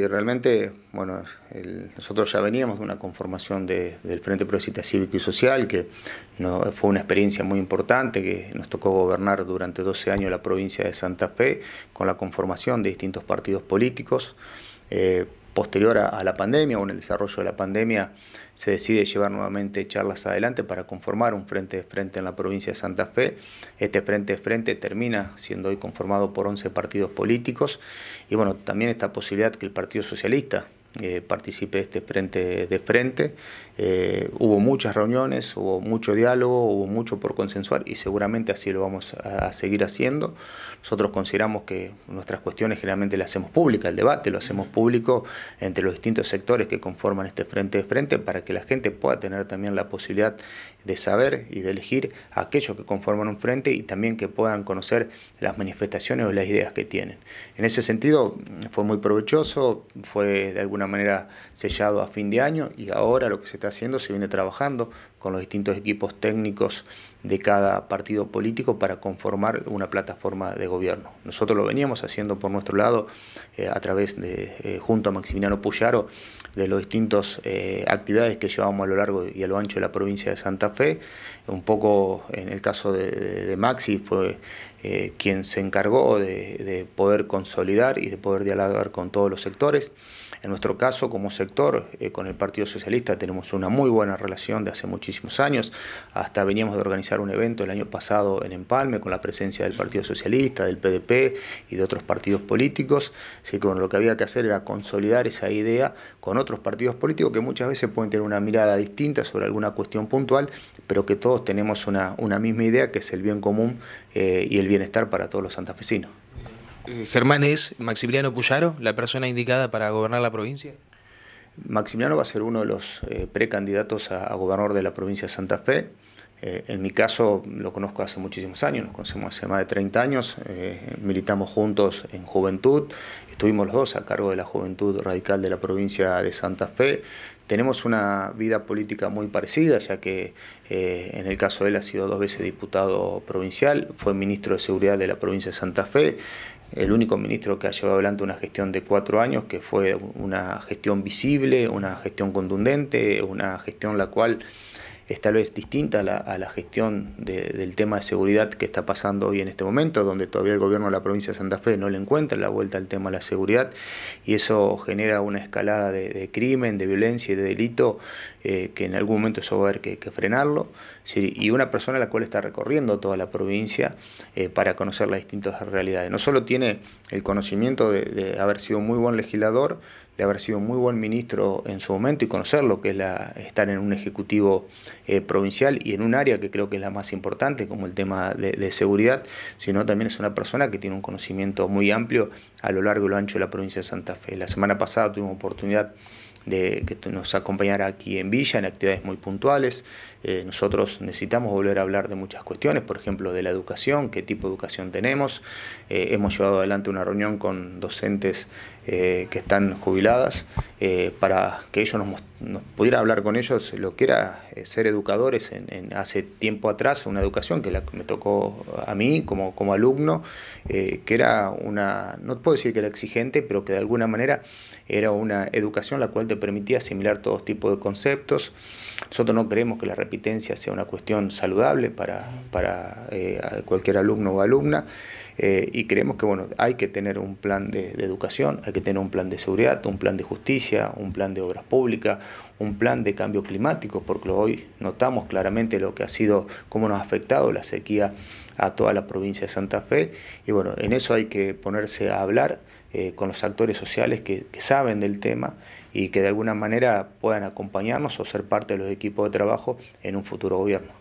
Y realmente, bueno, nosotros ya veníamos de una conformación del Frente Progresista Cívico y Social, que fue una experiencia muy importante, que nos tocó gobernar durante 12 años la provincia de Santa Fe, con la conformación de distintos partidos políticos. Eh, posterior a, la pandemia o en el desarrollo de la pandemia se decide llevar nuevamente charlas adelante para conformar un frente de frente en la provincia de Santa Fe. Este frente de frente termina siendo hoy conformado por 11 partidos políticos y bueno, también esta posibilidad que el Partido Socialista eh, participe de este frente de frente. Eh, hubo muchas reuniones, hubo mucho diálogo, hubo mucho por consensuar y seguramente así lo vamos a, a, seguir haciendo. Nosotros consideramos que nuestras cuestiones generalmente las hacemos públicas, el debate lo hacemos público entre los distintos sectores que conforman este frente de frente para que la gente pueda tener también la posibilidad de saber y de elegir a aquellos que conforman un frente y también que puedan conocer las manifestaciones o las ideas que tienen. En ese sentido fue muy provechoso, fue de alguna manera sellado a fin de año y ahora lo que se está haciendo se viene trabajando con los distintos equipos técnicos de cada partido político para conformar una plataforma de gobierno. Nosotros lo veníamos haciendo por nuestro lado eh, a través de, eh, junto a Maximiliano Puyaro, de las distintas eh, actividades que llevábamos a lo largo y a lo ancho de la provincia de Santa Fe. Un poco en el caso de, Maxi fue quien se encargó de, de poder consolidar y de poder dialogar con todos los sectores. En nuestro caso, como sector, eh, con el Partido Socialista tenemos una muy buena relación de hace muchísimos años. Hasta veníamos de organizar un evento el año pasado en Empalme con la presencia del Partido Socialista, del PDP y de otros partidos políticos. Así que lo que había que hacer era consolidar esa idea con otros partidos políticos que muchas veces pueden tener una mirada distinta sobre alguna cuestión puntual, pero que todos tenemos una, misma idea que es el bien común eh, y el bienestar para todos los santafesinos. Eh, Germán, ¿es Maximiliano Puyaro la persona indicada para gobernar la provincia? Maximiliano va a ser uno de los eh, precandidatos a, gobernador de la provincia de Santa Fe. Eh, en mi caso lo conozco hace muchísimos años, nos conocemos hace más de 30 años, militamos juntos en juventud, estuvimos los dos a cargo de la juventud radical de la provincia de Santa Fe, tenemos una vida política muy parecida, ya que en el caso de él ha sido dos veces diputado provincial, fue ministro de Seguridad de la provincia de Santa Fe, el único ministro que ha llevado adelante una gestión de cuatro años, que fue una gestión visible, una gestión contundente, una gestión la cual es tal vez distinta a la, gestión del tema de seguridad que está pasando hoy en este momento, donde todavía el gobierno de la provincia de Santa Fe no le encuentra la vuelta al tema de la seguridad y eso genera una escalada de, crimen, de violencia y de delito eh, que en algún momento eso va a haber que, frenarlo. y una persona a la cual está recorriendo toda la provincia eh, para conocer las distintas realidades. No solo tiene el conocimiento de, de haber sido muy buen legislador, de haber sido muy buen ministro en su momento y conocer lo que es la, estar en un ejecutivo eh, provincial y en un área que creo que es la más importante, como el tema de, seguridad, sino también es una persona que tiene un conocimiento muy amplio a lo largo y lo ancho de la provincia de Santa Fe. La semana pasada tuvimos oportunidad de que nos acompañara aquí en Villa en actividades muy puntuales. Eh, nosotros necesitamos volver a hablar de muchas cuestiones, por ejemplo, de la educación, qué tipo de educación tenemos. Eh, hemos llevado adelante una reunión con docentes eh, que están jubiladas, eh, para que ellos nos, pudieran hablar con ellos lo que era eh, ser educadores en, hace tiempo atrás, una educación que me tocó a mí como, como alumno, que era una, no puedo decir que era exigente, pero que de alguna manera era una educación la cual te permitía asimilar todo tipo de conceptos. Nosotros no creemos que la repitencia sea una cuestión saludable para, para cualquier alumno o alumna. Eh, y creemos que bueno, hay que tener un plan de, educación, hay que tener un plan de seguridad, un plan de justicia, un plan de obras públicas, un plan de cambio climático, porque hoy notamos claramente lo que ha sido, cómo nos ha afectado la sequía a toda la provincia de Santa Fe. Y bueno, en eso hay que ponerse a hablar eh, con los actores sociales que saben del tema y que de alguna manera puedan acompañarnos o ser parte de los equipos de trabajo en un futuro gobierno.